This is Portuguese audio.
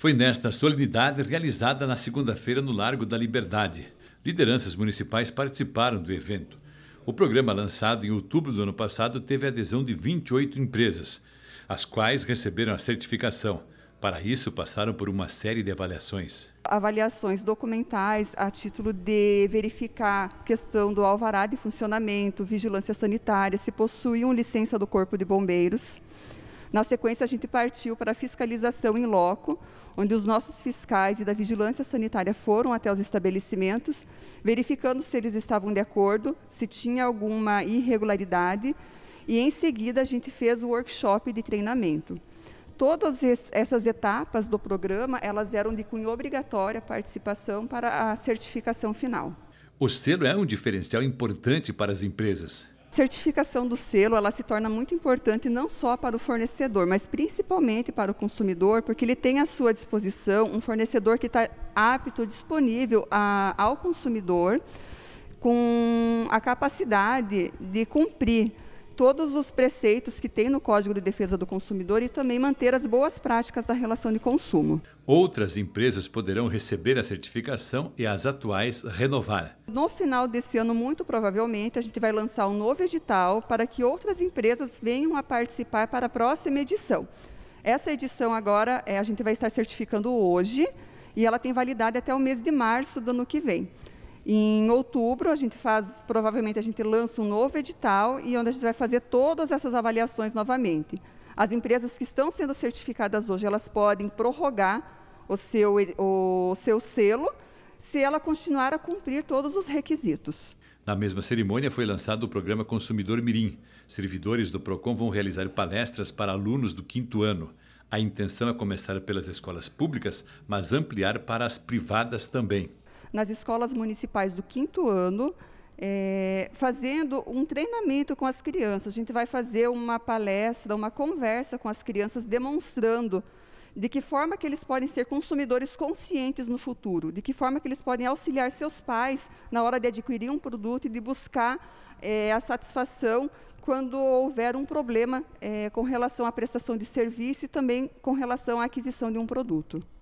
Foi nesta solenidade realizada na segunda-feira no Largo da Liberdade. Lideranças municipais participaram do evento. O programa, lançado em outubro do ano passado, teve adesão de 28 empresas, as quais receberam a certificação. Para isso, passaram por uma série de avaliações. Avaliações documentais a título de verificar questão do alvará de funcionamento, vigilância sanitária, se possuíam licença do Corpo de Bombeiros, na sequência, a gente partiu para a fiscalização em loco, onde os nossos fiscais e da vigilância sanitária foram até os estabelecimentos, verificando se eles estavam de acordo, se tinha alguma irregularidade, e em seguida a gente fez o workshop de treinamento. Todas essas etapas do programa, elas eram de cunho obrigatória participação para a certificação final. O selo é um diferencial importante para as empresas certificação do selo ela se torna muito importante não só para o fornecedor, mas principalmente para o consumidor, porque ele tem à sua disposição um fornecedor que está apto, disponível a, ao consumidor, com a capacidade de cumprir todos os preceitos que tem no Código de Defesa do Consumidor e também manter as boas práticas da relação de consumo. Outras empresas poderão receber a certificação e as atuais renovar. No final desse ano, muito provavelmente, a gente vai lançar um novo edital para que outras empresas venham a participar para a próxima edição. Essa edição agora é, a gente vai estar certificando hoje e ela tem validade até o mês de março do ano que vem. Em outubro, a gente faz, provavelmente a gente lança um novo edital e onde a gente vai fazer todas essas avaliações novamente. As empresas que estão sendo certificadas hoje, elas podem prorrogar o seu, o seu selo se ela continuar a cumprir todos os requisitos. Na mesma cerimônia foi lançado o programa Consumidor Mirim. Servidores do Procon vão realizar palestras para alunos do quinto ano. A intenção é começar pelas escolas públicas, mas ampliar para as privadas também nas escolas municipais do quinto ano, é, fazendo um treinamento com as crianças. A gente vai fazer uma palestra, uma conversa com as crianças, demonstrando de que forma que eles podem ser consumidores conscientes no futuro, de que forma que eles podem auxiliar seus pais na hora de adquirir um produto e de buscar é, a satisfação quando houver um problema é, com relação à prestação de serviço e também com relação à aquisição de um produto.